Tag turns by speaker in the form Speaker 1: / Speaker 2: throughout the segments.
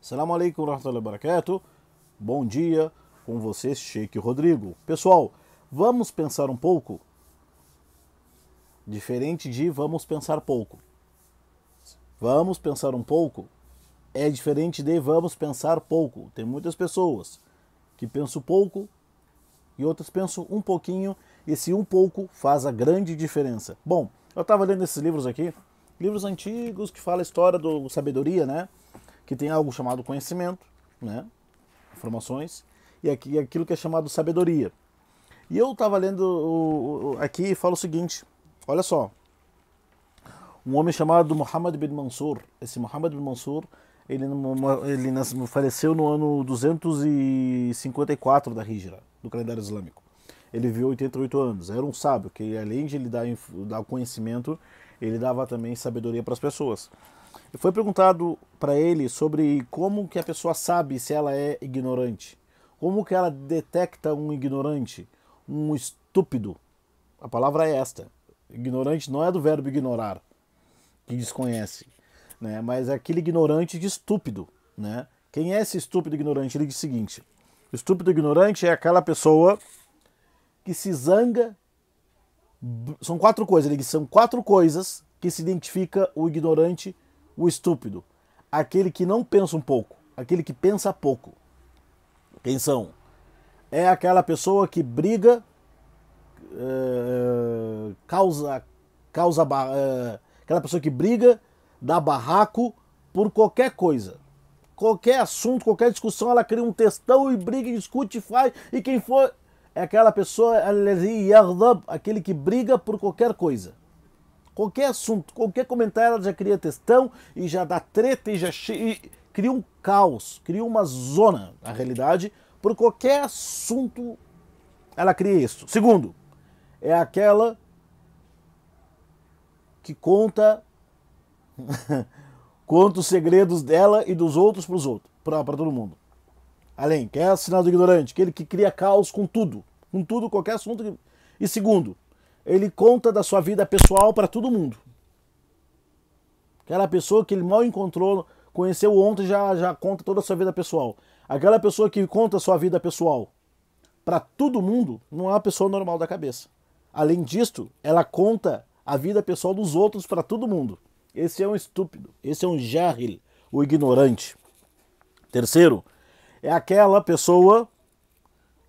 Speaker 1: Assalamu alaikum warahmatullahi wabarakatuh. Bom dia com você, Sheikh Rodrigo. Pessoal, vamos pensar um pouco? Diferente de vamos pensar pouco. Vamos pensar um pouco é diferente de vamos pensar pouco. Tem muitas pessoas que pensam pouco e outras pensam um pouquinho. Esse um pouco faz a grande diferença. Bom, eu estava lendo esses livros aqui, livros antigos que falam a história do sabedoria, né? que tem algo chamado conhecimento, né? informações, e aqui, aquilo que é chamado sabedoria. E eu estava lendo o, o, aqui e falo o seguinte: olha só. Um homem chamado Muhammad bin Mansur. Esse Muhammad bin Mansur ele, ele nasceu, faleceu no ano 254 da Hijra, do calendário islâmico. Ele viveu 88 anos. Era um sábio que, além de ele dar, dar conhecimento, ele dava também sabedoria para as pessoas. Foi perguntado para ele sobre como que a pessoa sabe se ela é ignorante. Como que ela detecta um ignorante, um estúpido? A palavra é esta. Ignorante não é do verbo ignorar, que desconhece, né? Mas é aquele ignorante de estúpido, né? Quem é esse estúpido ignorante? Ele diz o seguinte: o estúpido ignorante é aquela pessoa que se zanga. São quatro coisas, ele diz, são quatro coisas que se identifica o ignorante o estúpido, aquele que não pensa um pouco, aquele que pensa pouco. Quem são? É aquela pessoa que briga, é, causa, causa é, aquela pessoa que briga, dá barraco por qualquer coisa. Qualquer assunto, qualquer discussão, ela cria um textão e briga, discute, e faz, e quem for é aquela pessoa, aquele que briga por qualquer coisa qualquer assunto, qualquer comentário, ela já cria textão e já dá treta e já e cria um caos, cria uma zona, na realidade, por qualquer assunto ela cria isso. Segundo, é aquela que conta conta os segredos dela e dos outros para os outros, para todo mundo. Além, que é assinado ignorante, aquele que cria caos com tudo, com tudo, qualquer assunto. Que... E segundo, ele conta da sua vida pessoal para todo mundo. Aquela pessoa que ele mal encontrou, conheceu ontem, já, já conta toda a sua vida pessoal. Aquela pessoa que conta a sua vida pessoal para todo mundo não é uma pessoa normal da cabeça. Além disto, ela conta a vida pessoal dos outros para todo mundo. Esse é um estúpido, esse é um jahil, o ignorante. Terceiro, é aquela pessoa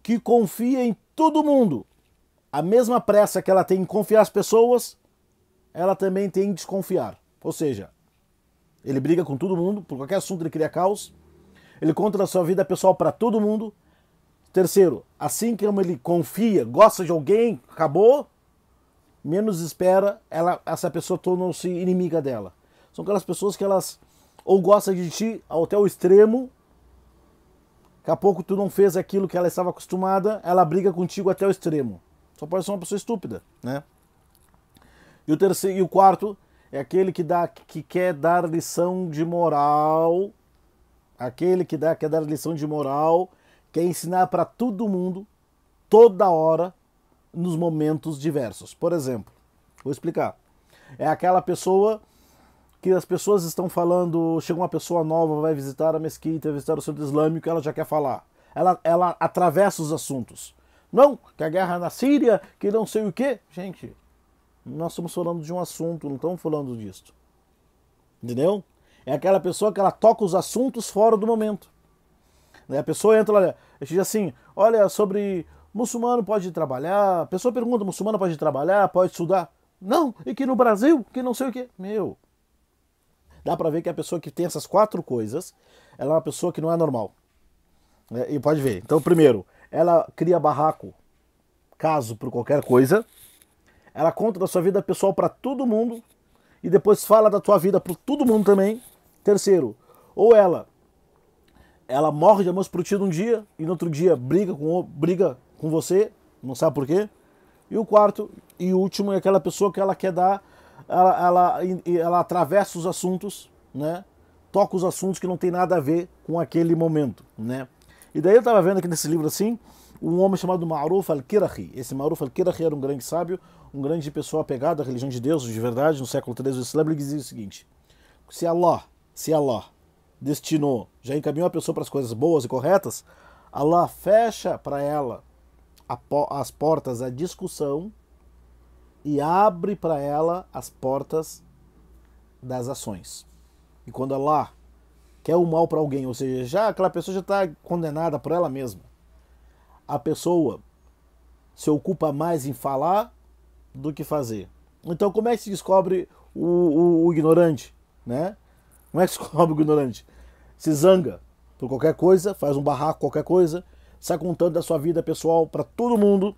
Speaker 1: que confia em todo mundo a mesma pressa que ela tem em confiar as pessoas, ela também tem em desconfiar. Ou seja, ele briga com todo mundo, por qualquer assunto ele cria caos. Ele conta a sua vida pessoal para todo mundo. Terceiro, assim que ele confia, gosta de alguém, acabou, menos espera, ela, essa pessoa tornou-se inimiga dela. São aquelas pessoas que elas ou gostam de ti até o extremo, daqui a pouco tu não fez aquilo que ela estava acostumada, ela briga contigo até o extremo. Só pode ser uma pessoa estúpida, né? E o terceiro e o quarto é aquele que dá que quer dar lição de moral, aquele que dá quer dar lição de moral, quer ensinar para todo mundo toda hora nos momentos diversos. Por exemplo, vou explicar. É aquela pessoa que as pessoas estão falando, chega uma pessoa nova, vai visitar a mesquita, visitar o centro islâmico, ela já quer falar. Ela, ela atravessa os assuntos. Não, que a guerra na Síria, que não sei o quê. Gente, nós estamos falando de um assunto, não estamos falando disso. Entendeu? É aquela pessoa que ela toca os assuntos fora do momento. Né? A pessoa entra, olha, diz assim, olha, sobre muçulmano pode trabalhar, a pessoa pergunta, muçulmano pode trabalhar, pode estudar? Não, e que no Brasil, que não sei o quê. Meu, dá para ver que a pessoa que tem essas quatro coisas, ela é uma pessoa que não é normal. Né? e pode ver. Então, primeiro, ela cria barraco, caso por qualquer coisa, ela conta da sua vida pessoal para todo mundo e depois fala da tua vida para todo mundo também. Terceiro, ou ela ela morre de amor explodido um dia e no outro dia briga com briga com você, não sabe por quê. E o quarto e último é aquela pessoa que ela quer dar, ela, ela, ela atravessa os assuntos, né? Toca os assuntos que não tem nada a ver com aquele momento, né? E daí eu estava vendo aqui nesse livro assim, um homem chamado Maruf al-Kirahi. Esse Maruf al-Kirahi era um grande sábio, um grande pessoa apegado à religião de Deus, de verdade, no século XIII do Islã, ele dizia o seguinte: se Allah, se Allah destinou, já encaminhou a pessoa para as coisas boas e corretas, Allah fecha para ela as portas à discussão e abre para ela as portas das ações. E quando Allah quer é o mal para alguém, ou seja, já aquela pessoa já está condenada por ela mesma. A pessoa se ocupa mais em falar do que fazer. Então, como é que se descobre o, o, o ignorante? Né? Como é que se descobre o ignorante? Se zanga por qualquer coisa, faz um barraco qualquer coisa, sai contando da sua vida pessoal para todo mundo,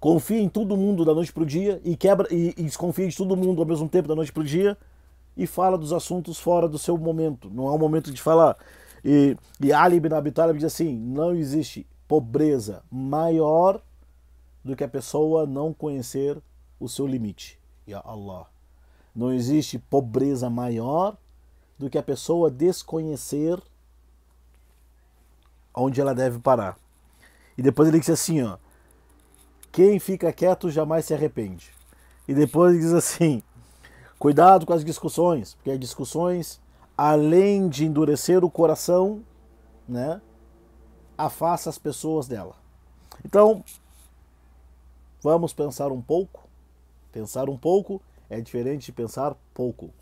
Speaker 1: confia em todo mundo da noite para o dia e quebra e, e desconfia de todo mundo ao mesmo tempo da noite para o dia e fala dos assuntos fora do seu momento. Não é o momento de falar. E, e Ali bin Abi Talib diz assim: não existe pobreza maior do que a pessoa não conhecer o seu limite. Ya Allah. Não existe pobreza maior do que a pessoa desconhecer onde ela deve parar. E depois ele diz assim, ó: Quem fica quieto jamais se arrepende. E depois ele diz assim: Cuidado com as discussões, porque as discussões, além de endurecer o coração, né, afasta as pessoas dela. Então, vamos pensar um pouco. Pensar um pouco é diferente de pensar pouco.